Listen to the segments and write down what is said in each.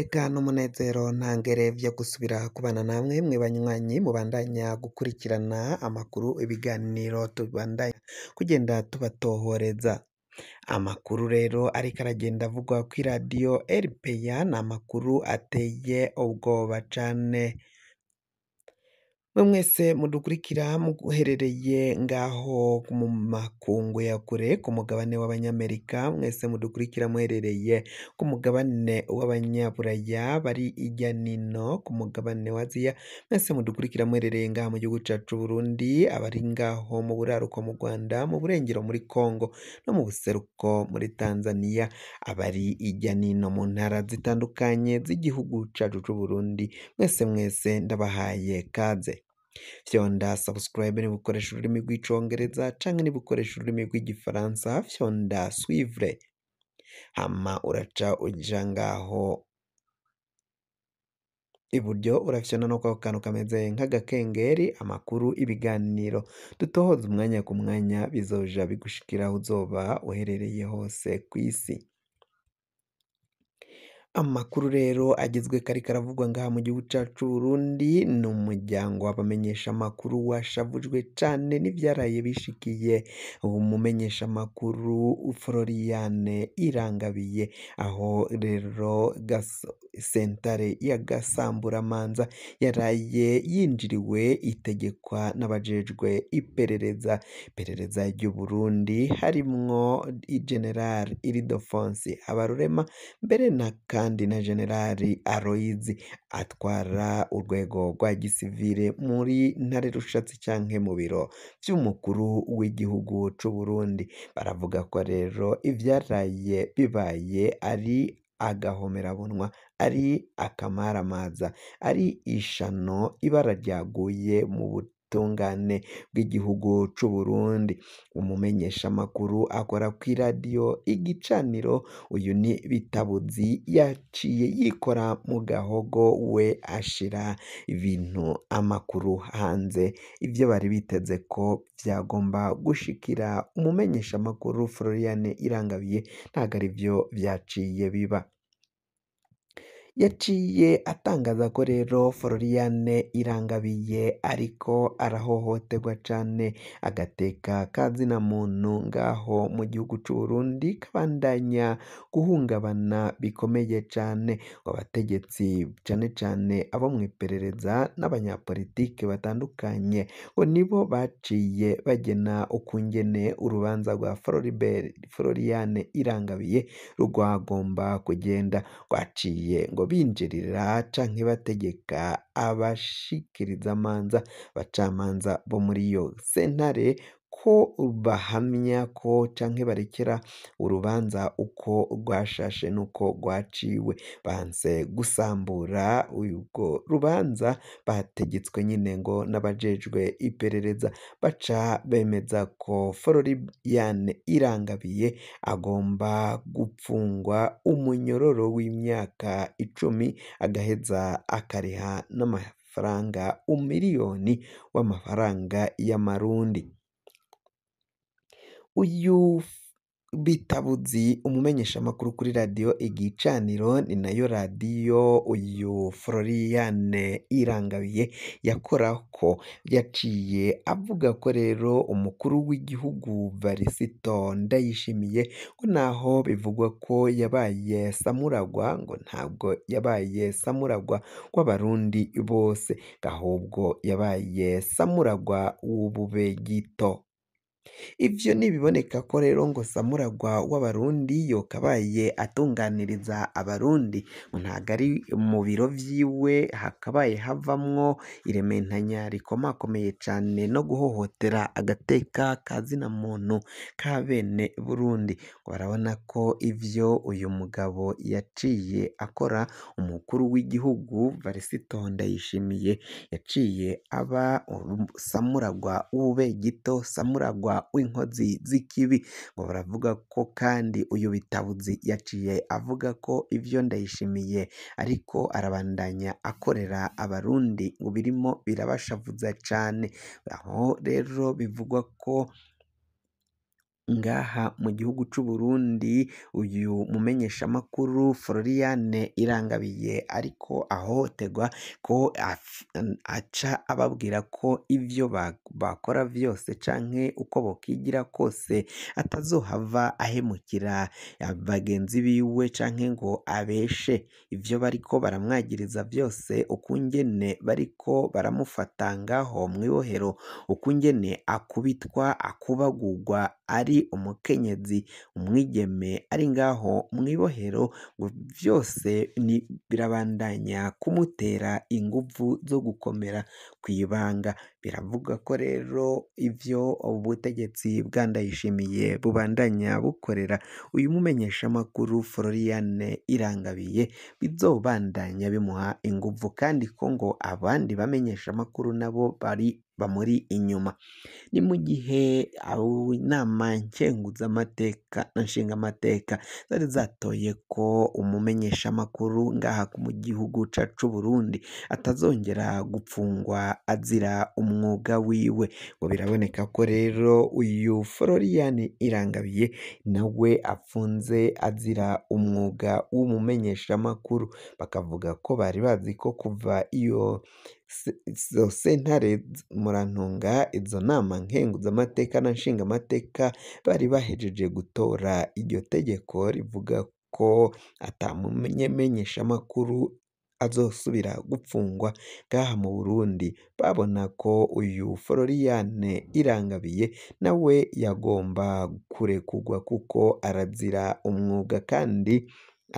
Ega n'umunezero nta gusubira kubana namwe mwe banywanyi mubandanya gukurikirana amakuru ibiganiro tubandanya kugenda tubatohoreza amakuru rero ariko aragenda avugwa kuri radiyo eripeya ni amakuru ateye ubwoba cane mwe mwese mudukurikira muherereye ngaho mu makungu ya kure ku mugabane w'abanyamerika mwese mudukurikira muherereye ku mugabane w'abanyaburaya bari ijya nino ku mugabane wa Ziya mwese mudukurikira muherereye ngaha mu gihugu cyacu burundi abari ngaho mu buraruko mu rwanda mu burengero muri congo no mu buseruko muri tanzania abari ijya nino mu ntara zitandukanye z'igihugu cyacu cy'u burundi mwese mwese ndabahaye kaze fyonda sabusikarayibe ni bukoresha ururimi rw’icyongereza cyangwa niba ukoresha ururimi rw'igifaransa fyonda suwivure hama uraca ujya ngaho iburyo urafyona no kwa kantu kameze nk'agakengeri amakuru ibiganiro dutohoza umwanya ku mwanya bizoja bigushikira aho uzoba uherereye hose ku isi Amakuru rero agezwe kari karavugwa ngaha mu gihugu cyacu cy'u Burundi, ni umuryango w'abamenyeshamakuru washavujwe cyane n'ibyaraye bishikiye umumenyeshamakuru Floriane Irangabiye, aho rero sentare ya Gasamburamanza yaraye yinjiriwe itegekwa n'abajejwe iperereza, iperereza ry'u Burundi harimwo General Ildefonsi Habarurema mbere na kandi na generali aloyizi atwara urwego rwa gisivile muri ntare rushatse cyangwa mu biro by'umukuru w'igihugu cy'u Burundi baravuga ko rero ibyaraye bibaye ari agahomerabunwa ari akamaramaza ari ishano ibara ryaguye mu buto ubutungane bw'igihugu cy'u Burundi, umumenyeshamakuru akora ku iradiyo igicaniro, uyu ni Bitabuzi yaciye yikora mu gahogo we ashira ibintu amakuru hanze, ibyo bari biteze ko byagomba gushikira umumenyeshamakuru Floriane Irangabiye ntabwo ari byo byaciye biba. yaciye atangaza ko rero Floriane Irangabiye ariko arahohoterwa cyane agateka ka zina muntu ngaho mu gihugu cy'u kabandanya guhungabana bikomeye cyane abategetsi cyane cyane abo mu iperereza n'abanyapolitike batandukanye ngo nibo baciye bagena ukungene urubanza rwa Floriane Irangabiye rwagomba kugenda rwaciye ngo binjirira canke bategeka abashikirizamanza abacamanza bo muri iyo sentare aho bahamya ko cyangwa barekera urubanza uko rwashashe n'uko rwaciwe banse gusambura urwo rubanza bategetswe nyine ngo n'abajejwe iperereza baca bemeza ko Florian Irangabiye agomba gufungwa umunyororo w'imyaka icumi agaheza akariha n'amafaranga umuriyoni w'amafaranga y'amarundi. uyu Bitabudzi umumenyeshamakuru kuri radiyo igicaniro ni nayo radiyo uyu Floriane Irangabiye yakorako, yaciye avuga ko rero umukuru w'igihugu Varisito Ndayishimiye ko naho bivugwa ko yabaye samuragwa ngo ntabwo yabaye samuragwa w'Abarundi bose, ahubwo yabaye samuragwa w'Ububegito. Ibyo nibiboneka ko rero ngo Samuragwa w'Abarundi yakabaye atunganiriza Abarundi ntabwo ari mu biro byiwe hakabaye havamwo irementanya rikomakomeye cyane no guhohotera agateka ka zina muntu ka bene Burundi, barabona ko ibyo uyu mugabo yaciye akora umukuru w'igihugu Varisito yishimiye yaciye aba Samuragwa w'ubegito, Samuragwa w'inkozi z'ikibi ngo baravuga ko kandi uyu bitabuzi yaciye avuga ko ibyo ndayishimiye ariko arabandanya akorera abarundi ngo birimo birabashavuza cane aho rero bivugwa ko ngaha mu gihugu cy'u Burundi, uyu mumenyeshamakuru Floriane Irangabiye ariko ahohoterwa ko aca ababwira ko ibyo bakora byose canke uko bokigira kose atazohava ahemukira bagenzi biwe canke ngo abeshe, ivyo bariko baramwagiriza byose ukungene bariko baramufata ngaho mw'ibohero, ukungene akubitwa, akubagurwa ari umukenyezi, umwigeme ari ngaho mu ibohero ngo byose birabandanya kumutera ingufu zo gukomera ku ibanga. Biravugwa ko rero ibyo ubutegetsi bwa Ndayishimiye bubandanya bukorera uyu mumenyeshamakuru Floriane Irangabiye bizobandanya bimuha inguvu kandi ko ngo abandi bamenyeshamakuru nabo bari bamuri inyuma ni mu gihe inama nkenguzamateka na nshingamateka zari zatoye ko umumenyeshamakuru ngaha mu gihugu cacu Burundi atazongera gupfungwa azira umwe umwuga wiwe ngo biraboneka ko rero uyu Florian Irangabiye nawe afunze azira umwuga w'umumenyeshamakuru bakavuga ko bari bazi ko kuva iyo sentare murantunga izo nama nkenguzamateka na nshingamateka bari bahejeje gutora iryo tegeko rivuga ko ata azosubira gupfungwa ngaha mu Burundi babona ko uyu Floriane Irangabiye nawe yagomba kurekurwa kuko arazira umwuga kandi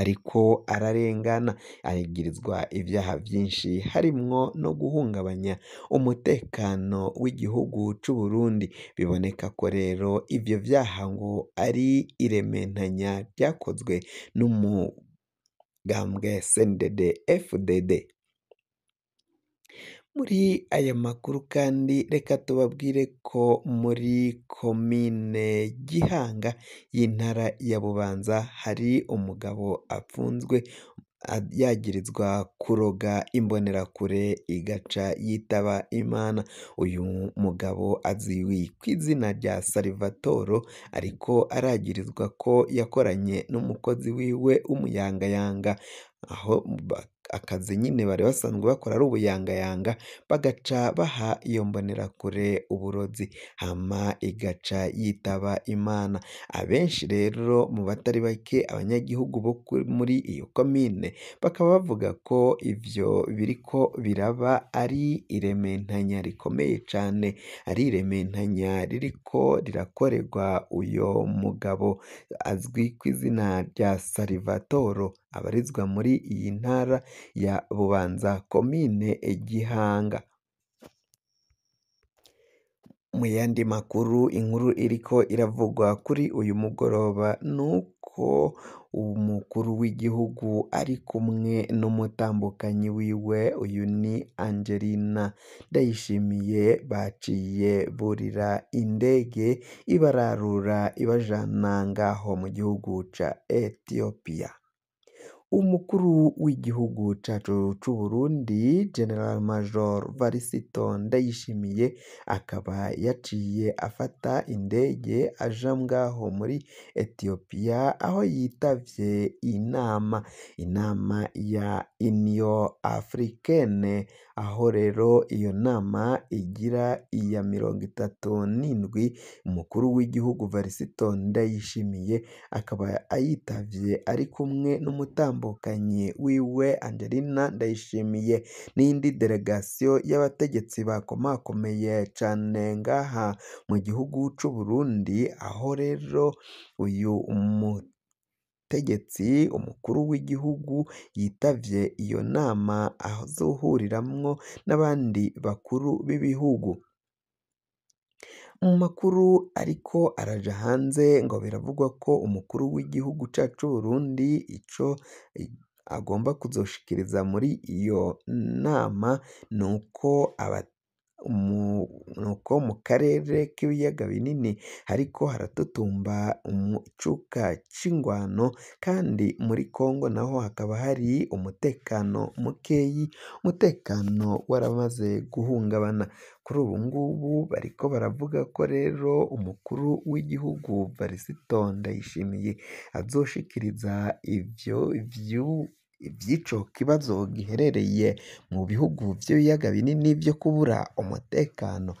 ariko ararengana agirizwa ibyaha byinshi harimo no guhungabanya umutekano w'igihugu cy'u Burundi biboneka ko rero ibyo byaha ngo ari irementanya byakozwe n'umu gambwe CNDD FDD muri aya makuru kandi reka tubabwire ko muri komine Gihanga y'intara ya Bubanza hari umugabo apfunzwe yagirizwa kuroga imbonerakure igaca yitaba Imana, uyu mugabo azwi ku izina rya Salvatore ariko aragirizwa ko yakoranye n'umukozi wiwe w'umuyangayanga aho akazi nyine bari basanzwe bakora ari ubuyangayanga bagaca baha iyo mbonerakure uburozi hama igaca yitaba Imana abenshi rero mu batari bake abanyagihugu bo muri iyo komine bakaba bavuga ko ibyo biri ko biraba ari irementanya rikomeye cane ari irementanya ririko rirakorerwa uyu mugabo azwi ku izina rya Salivatoro abarizwa muri iyi ntara ya Bubanza komine Gihanga. Mu yandi makuru, inkuru iriko iravugwa kuri uyu mugoroba ni uko umukuru w'igihugu ari kumwe n'umutambukanyi wiwe, uyu ni Angelina Ndayishimiye, baciye burira indege ibararura ibajana ngaho mu gihugu ca Ethiopia Umukuru w'igihugu cyacu cy'u Burundi General Major Varisito Ndayishimiye, akaba yaciye afata indege aja ngaho muri Ethiopia, aho yitabye inama, inama ya Union Africaine, aho rero iyo nama igira iya mirongo itatu n'indwi, umukuru w'igihugu Varisito Ndayishimiye akaba ayitabye ari kumwe n'umuta batandukanye wiwe Angelina Ndayishimiye n'indi delegasiyo y'abategetsi bakomakomeye cyane ngaha mu gihugu cy'u Burundi aho rero uyu mutegetsi umukuru w'igihugu yitabye iyo nama azuhuriramo n'abandi bakuru b'ibihugu. mu makuru ariko araja hanze ngo biravugwa ko umukuru w'igihugu cacu c'Uburundi ico agomba kuzoshikiriza muri iyo nama nuko uko umunuko mu karere k'ibiyaga binini ariko haratutumba umucuka cy'ingwano kandi muri Congo naho hakaba hari umutekano mukeya umutekano waramaze guhungabana kuri ubu ngubu bariko baravuga ko rero umukuru w'igihugu Varisito Ndayishimiye azoshikiriza ibyo iby'ico kibazo giherereye mu bihugu by'ibiyaga binini byo kubura umutekano,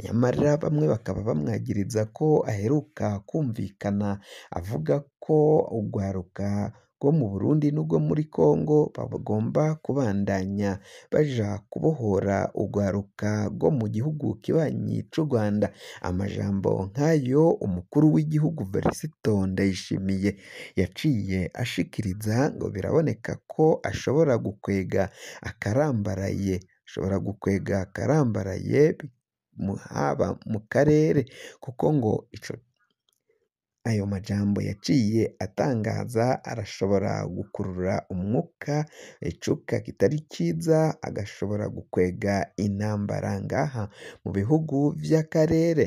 nyamara bamwe bakaba bamwagiriza ko aheruka kumvikana avuga ko urwaruka rwo mu Burundi nubwo muri Congo bagomba kubandanya baja kubohora urwaruka rwo mu gihugu kibanyi c'u Rwanda. Amajambo nk'ayo umukuru w'igihugu Verisito Ndayishimiye yaciye ashikiriza ngo biraboneka ko ashobora gukwega akarambaraye, ashobora gukwega akarambaraye haba mu karere kuko ngo ico Ayo majambo yaciye atangaza arashobora gukurura umwuka icuka kitari cyiza, agashobora gukwega intambara ngaha mu bihugu by'akarere.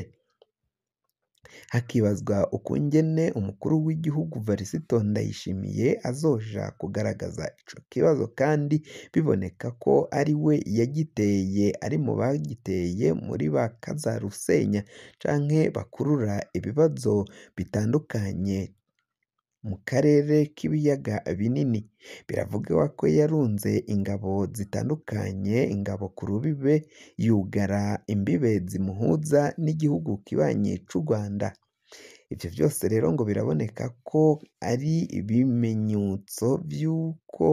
hakibazwa ukungene Umukuru w'Igihugu Variston Ndayishimiye azoja kugaragaza ico kibazo kandi biboneka ko ari we yagiteye ari mu bagiteye muri ba kazarusenya canke bakurura ibibazo bitandukanye mu karere k'ibiyaga binini. Biravugwa ko yarunze ingabo zitandukanye, ingabo ku rubibe, yugara imbibe zimuhuza n'igihugu kibanye cy'u Rwanda. Ibyo byose rero ngo biraboneka ko ari ibimenyetso by'uko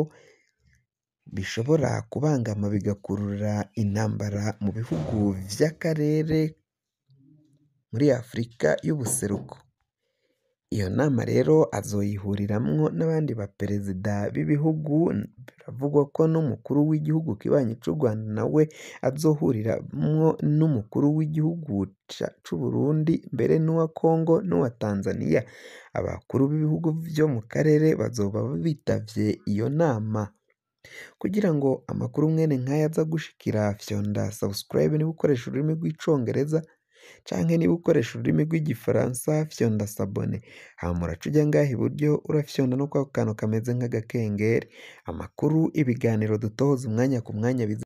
bishobora kubangama bigakurura intambara mu bihugu by'akarere muri Afurika y'ubuseruko. Iyo nama rero azoyihuriramwo n'abandi baperezida b'ibihugu, biravugwa ko n'umukuru w'igihugu kibanyi cy'u Rwanda na we azohuriramo n'umukuru w'igihugu cy'u Burundi, mbere n'uwa Congo n'uwa Tanzania. Abakuru b'ibihugu byo mu karere bazoba bitavye iyo nama. Kugira ngo amakuru mwene nk'aya aza gushikira Fyonda subscribe niba ukoresha ururimi rw'icongereza canke niba ukoresha ururimi rw'igifaransa fyonda sabone hama uraca ujya ngaha iburyo urafyonda no kwako kantu kameze nk'agakengeri amakuru ibiganiro dutohoza umwanya ku mwanya biza